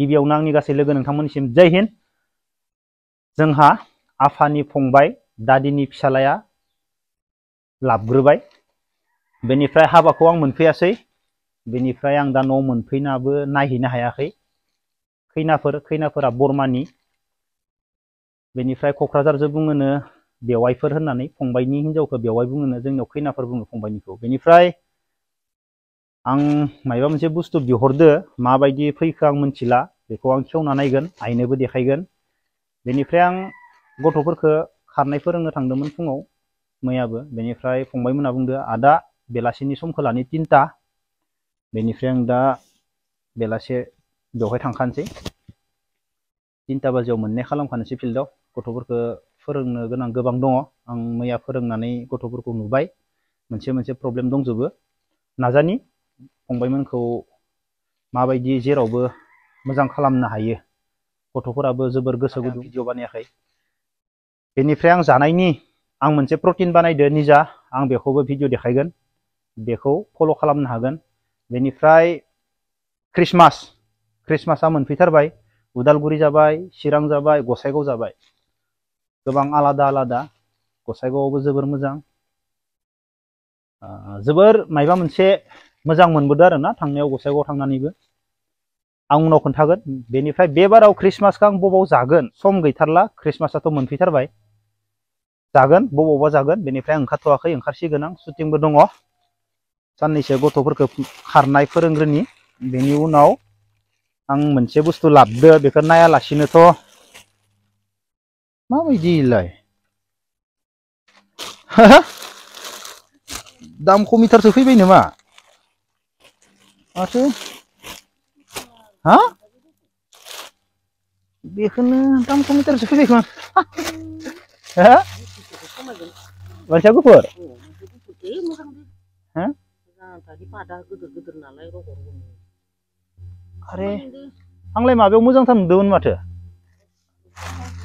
गिबियावनो आंनि गासै लोगो नोंथांमोननिसिम जय हिन्द जोंहा आफानि फंबाय दादिनि फिसालाया लाबग्रोबाय बेनिफ्राय हाबाखौ आं मोनफैयासै बेनिफ्राय आं दा न' मोनफैनाबो नायहैनो हायाखै खैनाफोर खैनाफोरा बरमानि बेनिफ्राय क'क्राझारजों बुङोनो बेवाइफोर होननानै फंबायनि हिनजावखौ बेवाइ बुङोनो जोंनियाव खैनाफोर बुङो फंबायनिखौ बेनिफ्राय आं माबा मोनसे बुस्थु बिहरदो माबायदि फैखो आं मिन्थिला बेखौ आं खेवना नायगोन आइनोबो देखायगोन बेनिफ्राय आं गथ'फोरखो खारनाय फोरोंनो थांदोंमोन फुङाव मैयाबो बेनिफ्राय फंबायमोना बुंदो आदा बेलासिनि समखौ लानि तिनता बेनिफ्राय आं दा बेलासे बेवहाय थांखानोसै तिनता बाजियाव मोननाय खालामखानोसै फिल्डआव गथ'फोरखो फोरोंनो गोनां गोबां दङ आं मैया फोरोंनानै गथ'फोरखौ नुबाय मोनसे मोनसे प्रब्लेम दंजोबो नाजानि फंबायमोनखौ माबायदि जेरावबो मोजां खालामनो हायो गथ'फोराबो जोबोर गोसो गुदुं भिडिअ बानायाखै बेनिफ्राय आं जानायनि आं मोनसे प्रटिन बानायदो निजा आं बेखौबो भिडिअ देखायगोन बेखौ फल' खालामनो हागोन बेनिफ्राय क्रिसमास क्रिसमासआ मोनफैथारबाय उदालगुरि जाबाय चिरां जाबाय गसाइगाव जाबाय गोबां आलादा आलादा गसाइगावआवबो जोबोर मोजां जोबोर माबा मोनसे mazang mbudar na tang neo gosai gotang na nibe ang no kontagat benefit be barau christmas kang bobo zagan som gai tharla christmas ato mun fitar bai zagan bobo ba zagan benefit ang kato kai ang karsi ganang suting bedong off san ni shego toper ke har nai fereng reni beni unau ang mun shego stu lab de beker nai ala shine to ma wai lai. dam komitar sufi bai ni ma Masu? Ha? Dia kena hantam komentar sekali ke mana? Ha? Ha? Masih aku pur? Ha? Tadi padah geder-geder nalai rokok. Are? Anglai mabek muzang tam daun mata?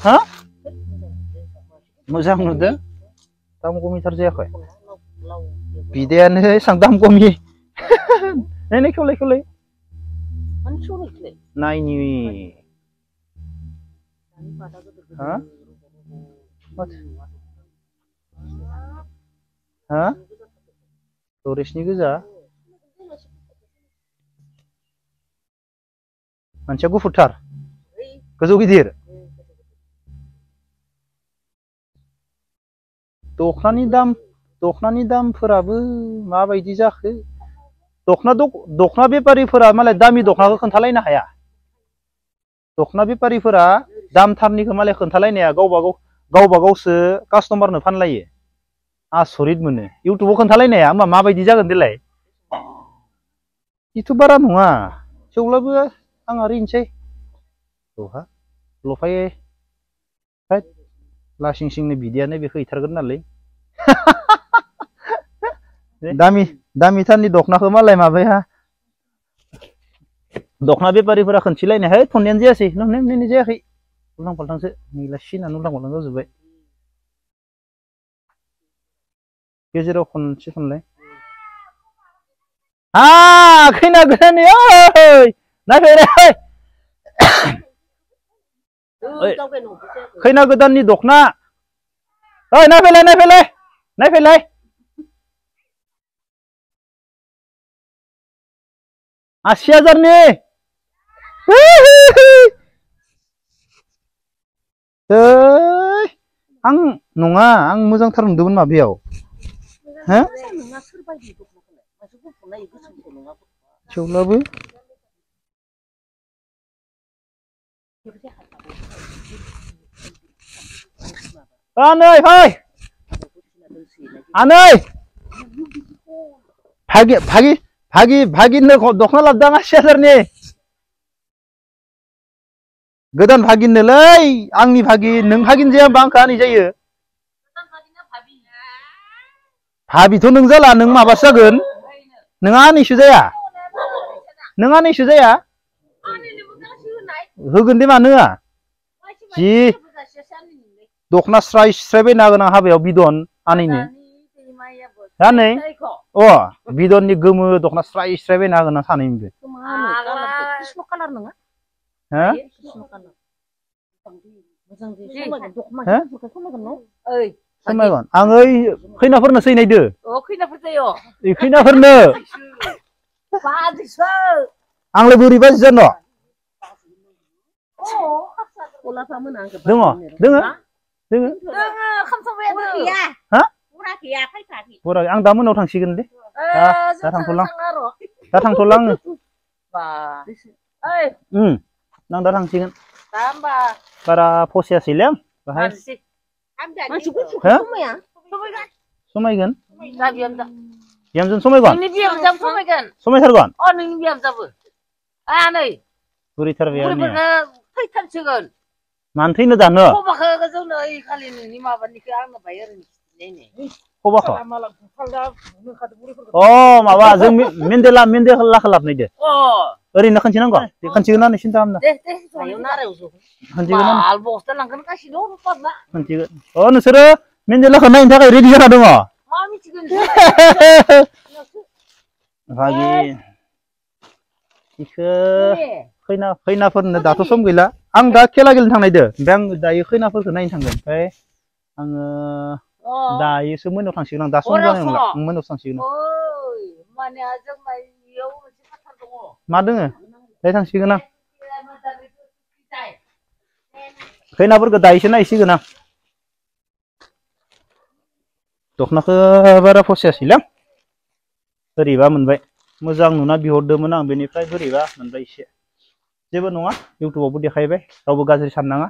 Ha? Muzang nudah? Tam komentar siapa? Bidean sang tam komentar. नहीं नहीं क्यों ले क्यों ले अंशु निकले नहीं नहीं हाँ मत हाँ टूरिस्ट नहीं क्या अंशा गुफ़ुटार कज़ू की देर तोखनानी दम तोखनानी दम फिर अब मावे जीजा दखना दखना बेफारिफोरा मालाय दखनाखौ खोन्थालायनो हाया दखना दाम दामथारनिखौ मालाय खोन्थालायनाया गावबा गाव कास्टमारनो फानलायो आसरित मोनो इउटुबाव खोन्थालायनाया होमबा माबायदि जागोन देलाय बारा नङा थेवब्लाबो आं ओरैनोसै लफायो लासिं बेखौ हैथारगोन दामिथारनि दखनाखौ मालाय माबाया दखना बेफारिफोरा खनसेलायनायहाय थननायानो जायासै नोंनि जायाखै उल्टां फाल्टांसो नैला सिनानो उल्टां फाल्टां जाजोब्बाय गेजेराव खनसे खैना गोदानै दखना ओइ नायफैलाय नायफैलाय नायफैलाय আশি হাজার নে आं नङा आं मोजांथार नुदोंमोन माबायाव हो थेवब्लाबो आनै फै आनै भागि भागि भागि भागिननो दख'ना लाबदां आसियालारनि गोदान भागिननोलै आंनि भागि नों भागिन जाया होमबा आंखौ आनै जायो भाबिथ' नों जाला नों माबासो जागोन नोंहा आनैसो जाया नों आनैसो जाया होगोन दे मानो जि दख'ना स्राय स्राय बायना होगोन आं हाबायाव बिदन आनैनो Hani, oh, bidon ni gemu dok na strai strai be na gana sana imbe. Kuma gana, kuma gana, kuma gana, kuma gana, kuma gana, kuma gana, kuma gana, kuma gana, kuma gana, kuma gana, kuma gana, kuma gana, kuma gana, kuma gana, kuma gana, kuma Pura ang damu nautang sikin di. Datang tulang. Datang tulang. Ba. Hmm. Nang datang sikin. Tamba. Para posya silang. Bahay. Sumay gan. Yamzun sumay gan. Sumay sar gan. Oh, nang nibiyam sabu. Ah, nai. Puri tar biyam niya. Puri tar sikin. Mantri na dan no. Oh, baka gazaw na ikalin ni mabani ka ang nabayarin. Kubaka. Oh, mama, zeng minde la minde la kelap nih deh. Oh. Hari nak kencing nggak? Di kencing nana sih tamna. Deh deh. Ayo nara usuk. Kencing nana. Albo ustad langgan kasih dua rupa mbak. Kencing. Oh, nusir. Minde la kena indah kayak ready jangan dong. Mami cikun. Hahaha. Lagi. Iku. Kena kena fon nda tu som gila. Ang dah kela gila thang nih deh. Bang dah iku kena fon kena indah kan. Hey. Ang. दायोसो मोनायाव थांसिगोन आं दा सम जानाय नंला मोनायाव थांसिगोन मा दोङो दायो थांसिगोन आं खैनाफोरखौ दायोसो नायसिगोन आं दख'नाखौ बारा फसायासैलां बोरैबा मोनबाय मोजां नुना बिहरदोंमोन आं बेनिफ्राय बोरैबा मोनबाय एसे जेबो नङा इउटुबावबो देखायबाय रावबो गाज्रि साननाङा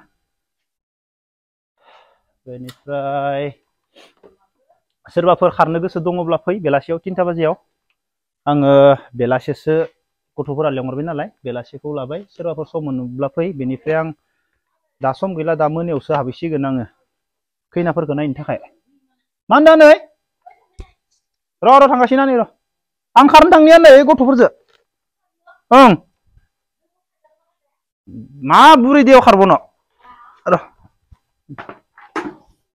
बेनिफ्राय सोरबाफोर खारनो गोसो दङब्ला फै बेलासियाव तिनथा बाजियाव आङो बेलासेसो गथ'फोरा लेंहरबाय नालाय बेलासिखौ लाबाय सोरबाफोर सम मोनोब्ला फै बेनिफ्राय आं दा सम गैला दा मोनायावसो हाबहैसिगोन आङो खैनाफोरखौ नायनो थाखाय मा होनदा नै र' र' थांगासिनो नै र' आं खारनो थांनिया नै गथ'फोरजो ओं मा बुरि देव खारबन' र'